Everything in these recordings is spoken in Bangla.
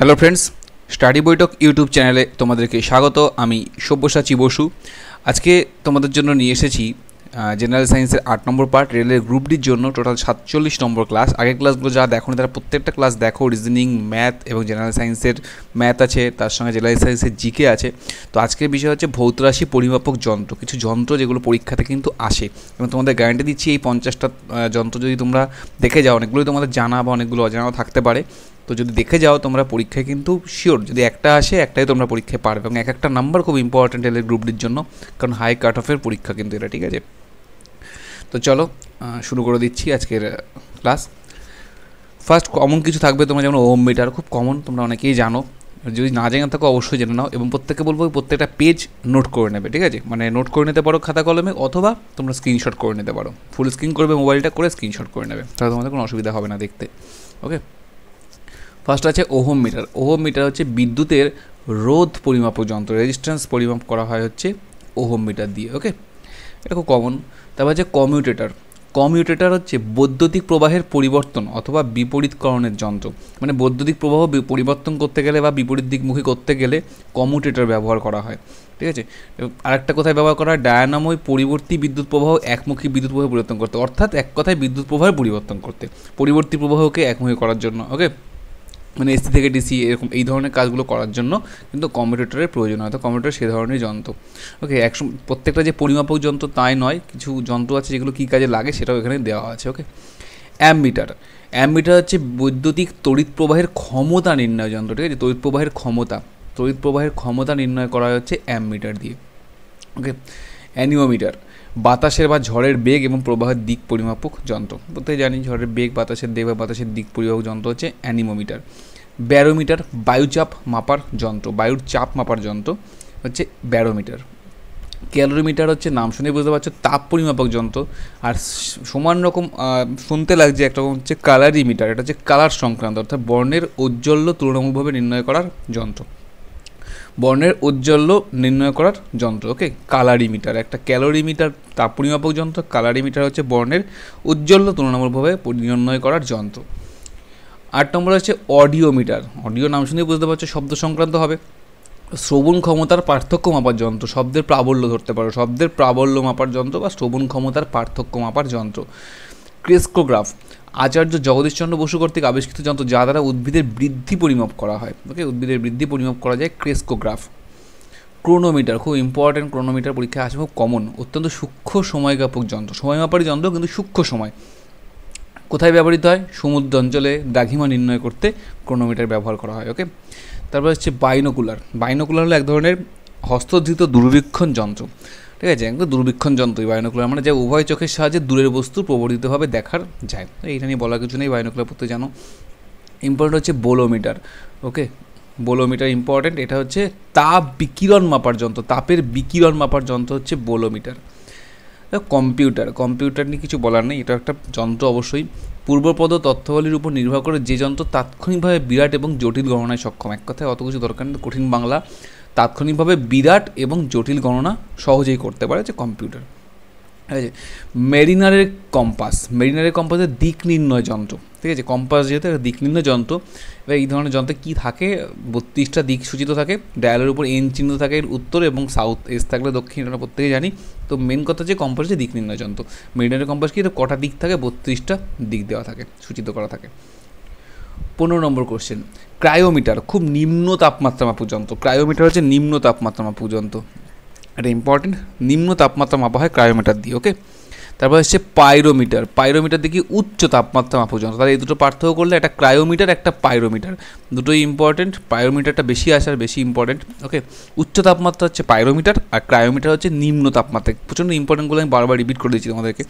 hello friends study Baithak YouTube চ্যানেলে তোমাদেরকে স্বাগত আমি সব্যসাচী বসু আজকে তোমাদের জন্য নিয়ে এসেছি জেনারেল সায়েন্সের আট নম্বর পার্ট রেলের গ্রুপ ডির জন্য টোটাল সাতচল্লিশ নম্বর ক্লাস আগের ক্লাসগুলো যা দেখো তারা প্রত্যেকটা ক্লাস দেখো রিজনিং ম্যাথ এবং জেনারেল সায়েন্সের ম্যাথ আছে তার সঙ্গে জেনারেল সায়েন্সের জিকে আছে তো আজকের বিষয় হচ্ছে ভৌতরাশি পরিমাপক যন্ত্র কিছু যন্ত্র যেগুলো পরীক্ষাতে কিন্তু আসে এবং তোমাদের গ্যারান্টি দিচ্ছি এই পঞ্চাশটা যন্ত্র যদি তোমরা দেখে যাও অনেকগুলোই তোমাদের জানা বা অনেকগুলো অজানাও থাকতে পারে তো যদি দেখে যাও তোমরা পরীক্ষায় কিন্তু শিওর যদি একটা আসে একটাই তোমরা পরীক্ষায় পারবে এবং এক একটা নাম্বার খুব ইম্পর্ট্যান্ট এদের গ্রুপটির জন্য কারণ হাই কাট অফের পরীক্ষা কিন্তু এটা ঠিক আছে তো চলো শুরু করে দিচ্ছি আজকের ক্লাস ফার্স্ট কমন কিছু থাকবে তোমরা যেমন ওম মিটার খুব কমন তোমরা অনেকেই জানো যদি না জেনে থাকো অবশ্যই জেনে নাও এবং প্রত্যেককে বলবো প্রত্যেকটা পেজ নোট করে নেবে ঠিক আছে মানে নোট করে নিতে পারো খাতা কলমে অথবা তোমরা স্ক্রিনশট করে নিতে পারো ফুল স্ক্রিন করবে মোবাইলটা করে স্ক্রিনশট করে নেবে তাহলে তোমাদের কোনো অসুবিধা হবে না দেখতে ওকে ফার্স্ট আছে ওহোম মিটার ওহোম মিটার হচ্ছে বিদ্যুতের রোধ পরিমাপক যন্ত্র রেজিস্ট্যান্স পরিমাপ করা হয় হচ্ছে ওহোম মিটার দিয়ে ওকে এটা খুব কমন তারপর আছে কমিউটেটার কমিউটেটার হচ্ছে বৈদ্যুতিক প্রবাহের পরিবর্তন অথবা বিপরীতকরণের যন্ত্র মানে বৈদ্যুতিক প্রবাহ পরিবর্তন করতে গেলে বা বিপরীত দিকমুখী করতে গেলে কমিউটেটার ব্যবহার করা হয় ঠিক আছে আরেকটা কথায় ব্যবহার করা হয় ডায়ানাময় পরিবর্তী বিদ্যুৎ প্রবাহ একমুখী বিদ্যুৎ প্রবাহ পরিবর্তন করতে অর্থাৎ এক কথায় বিদ্যুৎ প্রবাহের পরিবর্তন করতে পরিবর্তী প্রবাহকে একমুখী করার জন্য ওকে মানে এসি থেকে ডিসি এরকম এই ধরনের কাজগুলো করার জন্য কিন্তু কম্পিউটারের প্রয়োজন হয় তো কম্পিউটার সে ধরনের যন্ত্র ওকে একশো প্রত্যেকটা যে পরিমাপক যন্ত্র তাই নয় কিছু যন্ত্র আছে যেগুলো কী কাজে লাগে সেটাও এখানে দেওয়া আছে ওকে অ্যামিটার অ্যামিটার হচ্ছে বৈদ্যুতিক তড়িৎ প্রবাহের ক্ষমতা নির্ণয় যন্ত্র ঠিক আছে তড়িৎ প্রবাহের ক্ষমতা তড়িৎ প্রবাহের ক্ষমতা নির্ণয় করা হচ্ছে অ্যামিটার দিয়ে ওকে অ্যানিওমিটার বাতাসের বা ঝড়ের বেগ এবং প্রবাহের দিক পরিমাপক যন্ত্র প্রত্যেকে জানি ঝড়ের বেগ বাতাসের বেগ বা বাতাসের দিক পরিমাপক যন্ত্র হচ্ছে অ্যানিমোমিটার ব্যারোমিটার বায়ুচাপ মাপার যন্ত্র বায়ুর চাপ মাপার যন্ত্র হচ্ছে ব্যারোমিটার ক্যালোরিমিটার হচ্ছে নাম শুনে বুঝতে পারছো তাপ পরিমাপক যন্ত্র আর সমান রকম শুনতে লাগছে একরকম হচ্ছে কালারিমিটার এটা হচ্ছে কালার সংক্রান্ত অর্থাৎ বর্ণের ঔজ্জ্বল্য তুলনামূলকভাবে নির্ণয় করার যন্ত্র বর্ণের উজ্জ্বল্য নির্ণয় করার যন্ত্র ওকে কালারিমিটার একটা ক্যালোরিমিটার তাপ পরিমাপক যন্ত্র কালারিমিটার হচ্ছে বর্ণের উজ্জ্বল্য তুলনামূলকভাবে নির্ণয় করার যন্ত্র আট নম্বর হচ্ছে অডিওমিটার অডিও নাম শুনেই বুঝতে পারছো শব্দ সংক্রান্ত হবে শ্রবণ ক্ষমতার পার্থক্য মাপার যন্ত্র শব্দের প্রাবল্য ধরতে পারো শব্দের প্রাবল্য মাপার যন্ত্র বা শ্রবণ ক্ষমতার পার্থক্য মাপার যন্ত্র ক্রেস্কোগ্রাফ আচার্য জগদীশচন্দ্র বসু কর্তৃক আবিষ্কৃত যন্ত্র যা দ্বারা উদ্ভিদের বৃদ্ধি পরিমাপ করা হয় ওকে উদ্ভিদের বৃদ্ধি পরিমাপ করা যায় ক্রেস্কোগ্রাফ ক্রোনোমিটার খুব ইম্পর্ট্যান্ট ক্রোনোমিটার পরীক্ষা আসে খুব কমন অত্যন্ত সূক্ষ্ম সময়জ্ঞাপক যন্ত্র সময় যন্ত্র কিন্তু সূক্ষ্ম সময় কোথায় ব্যবহৃত হয় সমুদ্র অঞ্চলে দাঘিমা নির্ণয় করতে ক্রোনোমিটার ব্যবহার করা হয় ওকে তারপর হচ্ছে বাইনোকুলার বাইনোকুলার হলো এক ধরনের হস্তধৃত দুর্বীক্ষণ যন্ত্র ঠিক আছে একদম দুর্বীক্ষণ যন্ত্রই বায়োনোকুলার মানে যে উভয় চোখের সাহায্যে দূরের বস্তু প্রবর্তিতভাবে দেখার যায় এইটা নিয়ে বলার কিছু নেই বায়নকুলার পড়তে জানো ইম্পর্টেন্ট হচ্ছে বোলোমিটার ওকে বোলোমিটার ইম্পর্টেন্ট এটা হচ্ছে তাপ বিকিরণ মাপার যন্ত্র তাপের বিকিরণ মাপার যন্ত্র হচ্ছে বোলোমিটার কম্পিউটার কম্পিউটার নিয়ে কিছু বলার নেই এটা একটা যন্ত্র অবশ্যই পূর্বপদ তথ্যবলীর উপর নির্ভর করে যে যন্ত্র তাৎক্ষণিকভাবে বিরাট এবং জটিল গণনায় সক্ষম এক কথায় অত কিছু দরকার নেই কঠিন বাংলা তাৎক্ষণিকভাবে বিরাট এবং জটিল গণনা সহজেই করতে পারে যে কম্পিউটার ঠিক আছে মেরিনারের কম্পাস মেরিনারের কম্পাসের দিক নির্ণয় যন্ত্র ঠিক আছে কম্পাস যেহেতু একটা দিক নির্ণয় যন্ত্র এবার এই ধরনের যন্ত্রে কী থাকে বত্রিশটা দিক সূচিত থাকে ডায়ালের উপর এন চিহ্ন থাকে এর উত্তর এবং সাউথ এস থাকলে দক্ষিণ এটা প্রত্যেকে জানি তো মেন কথা যে কম্পাস যে দিক নির্ণয় যন্ত্র মেরিনারের কম্পাস কি কটা দিক থাকে বত্রিশটা দিক দেওয়া থাকে সূচিত করা থাকে পনেরো নম্বর কোশ্চেন ক্রায়োমিটার খুব নিম্ন তাপমাত্রা পর্যন্ত ক্রায়োমিটার হচ্ছে নিম্ন তাপমাত্রা পর্যন্ত এটা ইম্পর্টেন্ট নিম্ন তাপমাত্রা মাপা হয় ক্রায়োমিটার দিয়ে ওকে তারপর হচ্ছে পাইরোমিটার পাইরোমিটার দেখি উচ্চ তাপমাত্রা মাপ যন্ত্র তাহলে এই দুটো পার্থক্য করলে একটা ক্রায়োমিটার একটা পাইরোমিটার দুটোই ইম্পর্টেন্ট পাইরোমিটারটা বেশি আসে আর বেশি ইম্পর্টেন্ট ওকে উচ্চ তাপমাত্রা হচ্ছে পাইরোমিটার আর ক্রায়োমিটার হচ্ছে নিম্ন তাপমাত্রা প্রচণ্ড ইম্পর্টেন্টগুলো আমি বারবার রিপিট করে দিচ্ছি তোমাদেরকে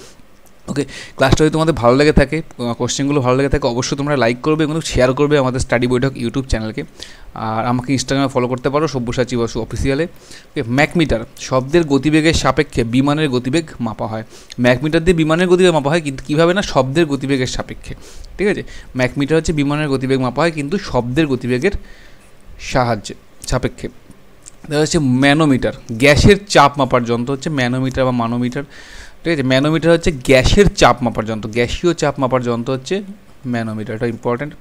ওকে ক্লাসটা যদি তোমাদের ভালো লেগে থাকে কোশ্চেনগুলো ভালো লেগে থাকে অবশ্যই তোমরা লাইক করবে এবং শেয়ার করবে আমাদের স্টাডি বৈঠক ইউটিউব চ্যানেলকে আর আমাকে ইনস্টাগ্রামে ফলো করতে পারো সব্যসাচী বসু অফিসিয়ালে ওকে ম্যাকমিটার শব্দের গতিবেগের সাপেক্ষে বিমানের গতিবেগ মাপা হয় ম্যাকমিটার দিয়ে বিমানের গতিবেগ মাপা হয় কিন্তু কীভাবে না শব্দের গতিবেগের সাপেক্ষে ঠিক আছে ম্যাকমিটার হচ্ছে বিমানের গতিবেগ মাপা হয় কিন্তু শব্দের গতিবেগের সাহায্যে সাপেক্ষে দেখা হচ্ছে ম্যানোমিটার গ্যাসের চাপ মাপার যন্ত্র হচ্ছে ম্যানোমিটার বা মানোমিটার ঠিক আছে ম্যানোমিটার হচ্ছে গ্যাসের চাপ মাপার যন্ত্র গ্যাসীয় চাপ মাপার যন্ত্র হচ্ছে ম্যানোমিটার এটা ইম্পর্টেন্ট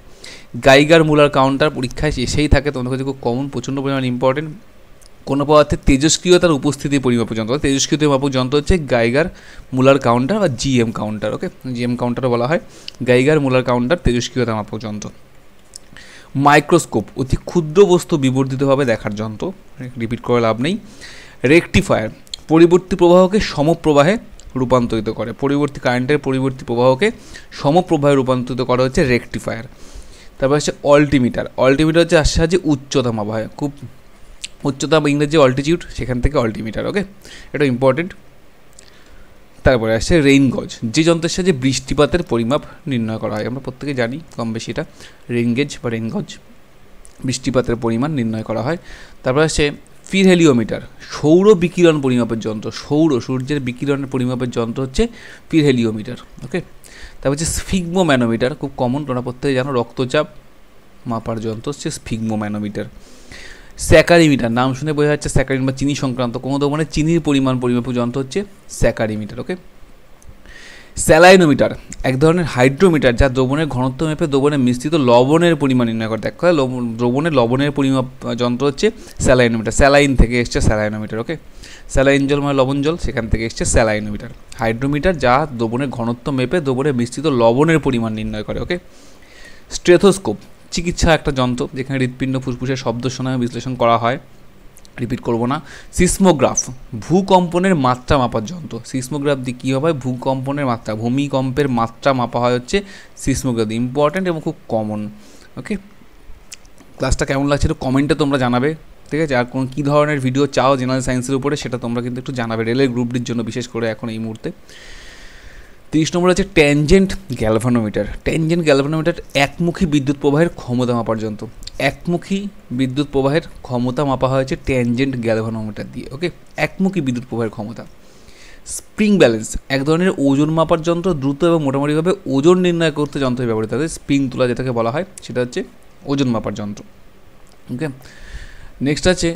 গাইগার মুলার কাউন্টার পরীক্ষায় এসেই থাকে তোমাদের কাছে খুব কমন প্রচণ্ড পরিমাণ ইম্পর্টেন্ট কোনো পদার্থের তেজস্ক্রিয়তার উপস্থিতি পরিমাপক যন্ত্র তেজস্ক্রিয়তা মাপক যন্ত্র হচ্ছে গাইগার মুলার কাউন্টার বা জিএম কাউন্টার ওকে জিএম কাউন্টারও বলা হয় গাইগার মুলার কাউন্টার তেজস্ক্রিয়তা মাপক যন্ত্র মাইক্রোস্কোপ অতি ক্ষুদ্র বস্তু বিবর্ধিতভাবে দেখার যন্ত্র রিপিট করে লাভ নেই রেকটিফায়ার পরিবর্তী প্রবাহকে সমপ্রবাহে রূপান্তরিত করে পরিবর্তী কারেন্টের পরিবর্তী প্রবাহকে সমপ্রবাহে রূপান্তরিত করা হচ্ছে রেকটিফায়ার তারপর হচ্ছে অল্টিমিটার অল্টিমিটার হচ্ছে সাহায্যে উচ্চতা মাপা হয় খুব উচ্চতা বা ইংরেজি অল্টিটিউড সেখান থেকে অল্টিমিটার ওকে এটা ইম্পর্টেন্ট তারপরে আসছে রেইনগজ যে যন্ত্রের সাহায্যে বৃষ্টিপাতের পরিমাপ নির্ণয় করা হয় আমরা প্রত্যেকে জানি কম বেশি এটা রেইনগেজ বা রেইনগজ বৃষ্টিপাতের পরিমাণ নির্ণয় করা হয় তারপরে আসছে ফির হেলিওমিটার সৌর বিকিরণ পরিমাপের যন্ত্র সৌর সূর্যের বিকিরণের পরিমাপের যন্ত্র হচ্ছে ফির হেলিওমিটার ওকে তারপর হচ্ছে স্ফিগ্মো ম্যানোমিটার খুব কমন তোমরা প্রত্যেকে জানো রক্তচাপ মাপার যন্ত্র হচ্ছে স্ফিগ্মো ম্যানোমিটার স্যাকারিমিটার নাম শুনে বোঝা যাচ্ছে স্যাকারিন বা চিনি সংক্রান্ত কোনো মানে চিনির পরিমাণ পরিমাপক যন্ত্র হচ্ছে স্যাকারিমিটার ওকে স্যালাইনোমিটার এক ধরনের হাইড্রোমিটার যা দ্রবণের ঘনত্ব মেপে দ্রবণের মিশ্রিত লবণের পরিমাণ নির্ণয় করে দেখ দ্রবণের লবণের পরিমাপ যন্ত্র হচ্ছে স্যালাইনোমিটার স্যালাইন থেকে এসছে স্যালাইনোমিটার ওকে স্যালাইন জল মানে লবণ জল সেখান থেকে এসছে স্যালাইনোমিটার হাইড্রোমিটার যা দ্রবণের ঘনত্ব মেপে দ্রবণের মিশ্রিত লবণের পরিমাণ নির্ণয় করে ওকে স্ট্রেথোস্কোপ চিকিৎসা একটা যন্ত্র যেখানে হৃৎপিণ্ড ফুসফুসের শব্দ শোনা বিশ্লেষণ করা হয় রিপিট করব না সিসমোগ্রাফ ভূকম্পনের মাত্রা মাপার যন্ত্র সিসমোগ্রাফ দিয়ে কী হবে ভূকম্পনের মাত্রা ভূমিকম্পের মাত্রা মাপা হয় হচ্ছে সিসমোগ্রাফ দিয়ে ইম্পর্ট্যান্ট এবং খুব কমন ওকে ক্লাসটা কেমন লাগছে একটু কমেন্টে তোমরা জানাবে ঠিক আছে আর কোন কী ধরনের ভিডিও চাও জেনারেল সায়েন্সের উপরে সেটা তোমরা কিন্তু একটু জানাবে রেলের গ্রুপটির জন্য বিশেষ করে এখন এই মুহূর্তে তিরিশ নম্বর আছে ট্যানজেন্ট গ্যালভানোমিটার ট্যানজেন্ট গ্যালভানোমিটার একমুখী বিদ্যুৎ প্রবাহের ক্ষমতা মাপার যন্ত্র একমুখী বিদ্যুৎ প্রবাহের ক্ষমতা মাপা হয়েছে ট্যানজেন্ট গ্যালভানোমিটার দিয়ে ওকে একমুখী বিদ্যুৎ প্রবাহের ক্ষমতা স্প্রিং ব্যালেন্স এক ধরনের ওজন মাপার যন্ত্র দ্রুত এবং মোটামুটিভাবে ওজন নির্ণয় করতে যন্ত্র ব্যবহৃত হয় স্প্রিং তোলা যেটাকে বলা হয় সেটা হচ্ছে ওজন মাপার যন্ত্র ওকে নেক্সট আছে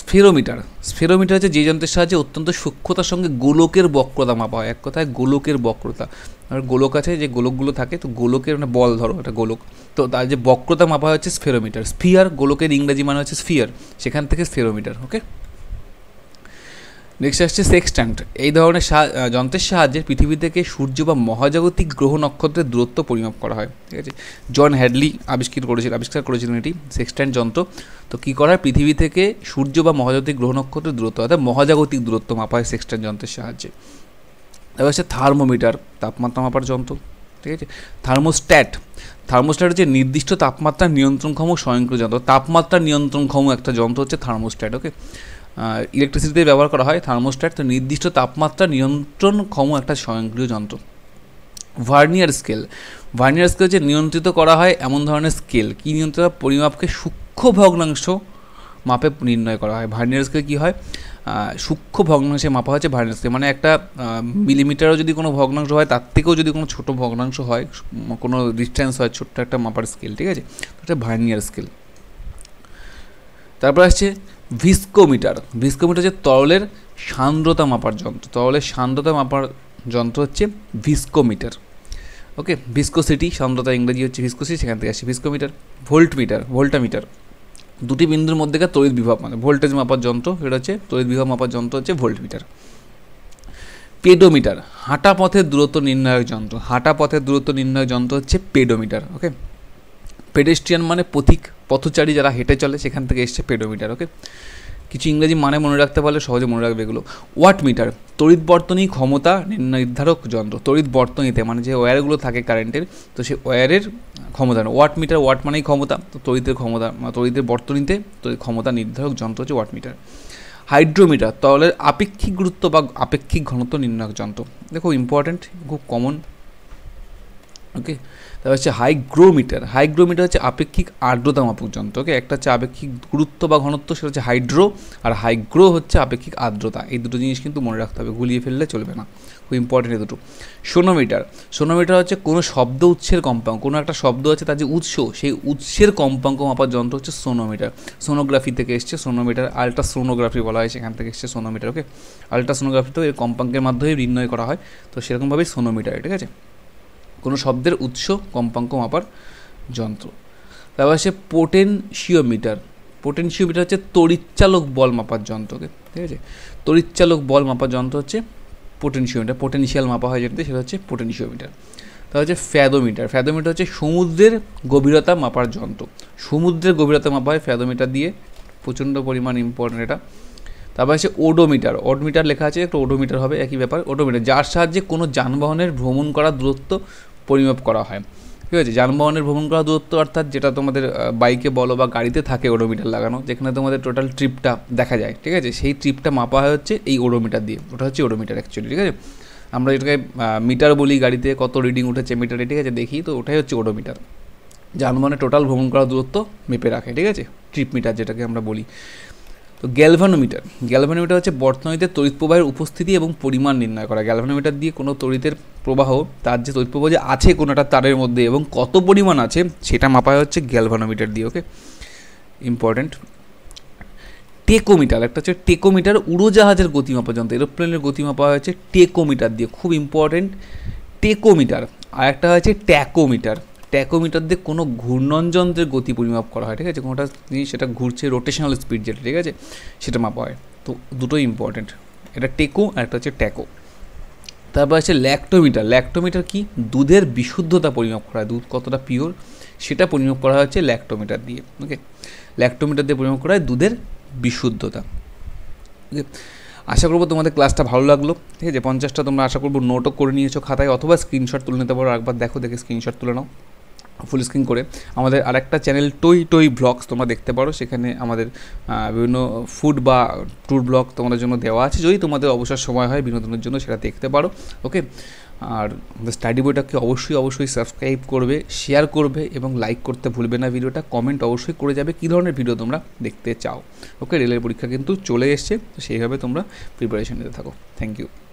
স্ফেরোমিটার স্ফেরোমিটার হচ্ছে যে যন্ত্রের সাহায্যে অত্যন্ত সূক্ষ্মতার সঙ্গে গোলকের বক্রতা মাপা হয় এক কথায় গোলকের বক্রতা আর গোলক আছে যে গোলকগুলো থাকে তো গোলকের মানে বল ধরো একটা গোলক তো তার যে বক্রতা মাপা হচ্ছে স্ফেরোমিটার স্ফিয়ার গোলকের ইংরাজি মানে হচ্ছে স্ফিয়ার সেখান থেকে স্ফেরোমিটার ওকে নেক্সট আসছে সেক্সট্যান্ট এই ধরনের যন্ত্রের সাহায্যে পৃথিবী থেকে সূর্য বা মহাজাগতিক গ্রহ নক্ষত্রের দূরত্ব পরিমাপ করা হয় ঠিক আছে জন হ্যাডলি আবিষ্কার করেছিল আবিষ্কার করেছিলেন এটি সেক্সট্যান্ট যন্ত্র তো কী করা পৃথিবী থেকে সূর্য বা মহাজাগতিক গ্রহ নক্ষত্রের দূরত্ব অর্থাৎ মহাজাগতিক দূরত্ব মাপা হয় সেক্সট্যান্ট যন্ত্রের সাহায্যে তারপর হচ্ছে থার্মোমিটার তাপমাত্রা মাপার যন্ত্র ঠিক আছে থার্মোস্ট্যাট থার্মোস্ট্যাট হচ্ছে নির্দিষ্ট তাপমাত্রা নিয়ন্ত্রণক্ষম স্বয়ংক্রিয় যন্ত্র তাপমাত্রা নিয়ন্ত্রণক্ষম একটা যন্ত্র হচ্ছে থার্মোস্ট্যাট ওকে ইলেকট্রিসিটিতে ব্যবহার করা হয় থার্মোস্ট্যাট তো নির্দিষ্ট তাপমাত্রা নিয়ন্ত্রণ ক্ষম একটা স্বয়ংক্রিয় যন্ত্র ভার্নিয়ার স্কেল ভার্নিয়ার স্কেল যে নিয়ন্ত্রিত করা হয় এমন ধরনের স্কেল কী নিয়ন্ত্রিত পরিমাপকে সূক্ষ্ম ভগ্নাংশ মাপে নির্ণয় করা হয় ভার্নিয়ার স্কেল কী হয় সূক্ষ্ম ভগ্নাংশে মাপা হয়েছে ভার্নিয়ার স্কেল মানে একটা মিলিমিটারও যদি কোনো ভগ্নাংশ হয় তার থেকেও যদি কোনো ছোটো ভগ্নাংশ হয় কোনো ডিস্ট্যান্স হয় ছোট্ট একটা মাপার স্কেল ঠিক আছে এটা ভার্নিয়ার স্কেল তারপর আসছে ভিস্কোমিটার ভিস্কোমিটার হচ্ছে তরলের সান্দ্রতা মাপার যন্ত্র তরলের সান্দ্রতা মাপার যন্ত্র হচ্ছে ভিস্কোমিটার ওকে ভিস্কোসিটি সান্দ্রতা ইংরেজি হচ্ছে ভিস্কোসিটি সেখান থেকে আসছে ভিস্কোমিটার ভোল্টমিটার ভোল্টামিটার দুটি বিন্দুর মধ্যেকার তড়িৎ বিভব মানে ভোল্টেজ মাপার যন্ত্র সেটা হচ্ছে তড়িৎ বিভব মাপার যন্ত্র হচ্ছে ভোল্টমিটার পেডোমিটার হাঁটা পথের দূরত্ব নির্ণায়ক যন্ত্র হাঁটা পথের দূরত্ব নির্ণায়ক যন্ত্র হচ্ছে পেডোমিটার ওকে পেডেস্ট্রিয়ান মানে পথিক পথচারী যারা হেঁটে চলে সেখান থেকে এসছে পেডোমিটার ওকে কিছু ইংরেজি মানে মনে রাখতে পারলে সহজে মনে রাখবে এগুলো ওয়াট মিটার তড়িৎ বর্তনী ক্ষমতা নির্ধারক যন্ত্র তড়িৎ বর্তনীতে মানে যে ওয়্যারগুলো থাকে কারেন্টের তো সেই ওয়্যারের ক্ষমতা ওয়াট মিটার ওয়াট মানেই ক্ষমতা তো তড়িতের ক্ষমতা মানে তড়িতের বর্তনীতে তড়িৎ ক্ষমতা নির্ধারক যন্ত্র হচ্ছে ওয়াট মিটার হাইড্রোমিটার তলের আপেক্ষিক গুরুত্ব বা আপেক্ষিক ঘনত্ব নির্ণায়ক যন্ত্র দেখো ইম্পর্ট্যান্ট খুব কমন ওকে তারপর হচ্ছে হাইগ্রোমিটার হাইগ্রোমিটার হচ্ছে আপেক্ষিক মাপক যন্ত্র ওকে একটা হচ্ছে আপেক্ষিক গুরুত্ব বা ঘনত্ব সেটা হচ্ছে হাইড্রো আর হাইগ্রো হচ্ছে আপেক্ষিক আর্দ্রতা এই দুটো জিনিস কিন্তু মনে রাখতে হবে গুলিয়ে ফেললে চলবে না খুব ইম্পর্টেন্ট দুটো সোনোমিটার সোনোমিটার হচ্ছে কোনো শব্দ উৎসের কম্পাঙ্ক কোনো একটা শব্দ আছে তার যে উৎস সেই উৎসের কম্পাঙ্ক মাপার যন্ত্র হচ্ছে সোনোমিটার সোনোগ্রাফি থেকে এসছে সোনোমিটার সোনোগ্রাফি বলা হয় সেখান থেকে এসছে সোনোমিটার ওকে তো এর কম্পাঙ্কের মাধ্যমে নির্ণয় করা হয় তো সেরকমভাবেই সোনোমিটার ঠিক আছে কোনো শব্দের উৎস কম্পাঙ্ক মাপার যন্ত্র তারপর আছে পোটেনশিওমিটার পোটেনশিওমিটার হচ্ছে তড়িৎচালক বল মাপার যন্ত্রকে ঠিক আছে তড়িৎচালক বল মাপার যন্ত্র হচ্ছে পোটেনশিওমিটার পোটেনশিয়াল মাপা হয় যেটাতে সেটা হচ্ছে পোটেনশিওমিটার তারপর হচ্ছে ফ্যাদোমিটার ফ্যাদোমিটার হচ্ছে সমুদ্রের গভীরতা মাপার যন্ত্র সমুদ্রের গভীরতা মাপা হয় ফ্যাদোমিটার দিয়ে প্রচণ্ড পরিমাণ ইম্পর্টেন্ট এটা তারপর আছে ওডোমিটার ওডোমিটার লেখা আছে একটা ওডোমিটার হবে একই ব্যাপার ওডোমিটার যার সাহায্যে কোনো যানবাহনের ভ্রমণ করার দূরত্ব পরিমাপ করা হয় ঠিক আছে যানবাহনের ভ্রমণ করা দূরত্ব অর্থাৎ যেটা তোমাদের বাইকে বলো বা গাড়িতে থাকে ওডোমিটার লাগানো যেখানে তোমাদের টোটাল ট্রিপটা দেখা যায় ঠিক আছে সেই ট্রিপটা মাপা হয় হচ্ছে এই ওডোমিটার দিয়ে ওটা হচ্ছে ওডোমিটার অ্যাকচুয়ালি ঠিক আছে আমরা যেটাকে মিটার বলি গাড়িতে কত রিডিং উঠেছে মিটারে ঠিক আছে দেখি তো ওটাই হচ্ছে ওডোমিটার যানবাহনে টোটাল ভ্রমণ করা দূরত্ব মেপে রাখে ঠিক আছে ট্রিপ মিটার যেটাকে আমরা বলি তো গ্যালভানোমিটার গ্যালভানোমিটার হচ্ছে বর্তনীতে তড়িৎ প্রবাহের উপস্থিতি এবং পরিমাণ নির্ণয় করা গ্যালভানোমিটার দিয়ে কোনো তড়িতের প্রবাহ তার যে তড়িৎ প্রবাহ যে আছে কোনো একটা তারের মধ্যে এবং কত পরিমাণ আছে সেটা মাপা হচ্ছে গ্যালভানোমিটার দিয়ে ওকে ইম্পর্ট্যান্ট টেকোমিটার একটা হচ্ছে টেকোমিটার উড়োজাহাজের গতি মাপা যন্ত্র এরোপ্লেনের গতি মাপা হয়েছে টেকোমিটার দিয়ে খুব ইম্পর্টেন্ট টেকোমিটার আর একটা হয়েছে ট্যাকোমিটার ট্যাকোমিটার দিয়ে কোনো ঘূর্ণন যন্ত্রের গতি পরিমাপ করা হয় ঠিক আছে কোনোটা জিনিস সেটা ঘুরছে রোটেশনাল স্পিড যেটা ঠিক আছে সেটা মাপা হয় তো দুটোই ইম্পর্টেন্ট এটা টেকো আর একটা হচ্ছে ট্যাকো তারপর আছে ল্যাক্টোমিটার ল্যাক্টোমিটার কি দুধের বিশুদ্ধতা পরিমাপ করা হয় দুধ কতটা পিওর সেটা পরিমাপ করা হচ্ছে ল্যাক্টোমিটার দিয়ে ওকে ল্যাক্টোমিটার দিয়ে পরিমাপ করা হয় দুধের বিশুদ্ধতা ওকে আশা করবো তোমাদের ক্লাসটা ভালো লাগলো ঠিক আছে পঞ্চাশটা তোমরা আশা করবো নোটও করে নিয়েছো খাতায় অথবা স্ক্রিনশট তুলে নিতে পারো একবার দেখো দেখে স্ক্রিনশট তুলে নাও ফুল স্ক্রিন করে আমাদের আরেকটা চ্যানেল টই টই ব্লগস তোমরা দেখতে পারো সেখানে আমাদের বিভিন্ন ফুড বা ট্যুর ব্লগ তোমাদের জন্য দেওয়া আছে যদি তোমাদের অবসর সময় হয় বিনোদনের জন্য সেটা দেখতে পারো ওকে আর স্টাডি বইটাকে অবশ্যই অবশ্যই সাবস্ক্রাইব করবে শেয়ার করবে এবং লাইক করতে ভুলবে না ভিডিওটা কমেন্ট অবশ্যই করে যাবে কী ধরনের ভিডিও তোমরা দেখতে চাও ওকে রেলের পরীক্ষা কিন্তু চলে এসছে তো সেইভাবে তোমরা প্রিপারেশন নিতে থাকো থ্যাংক ইউ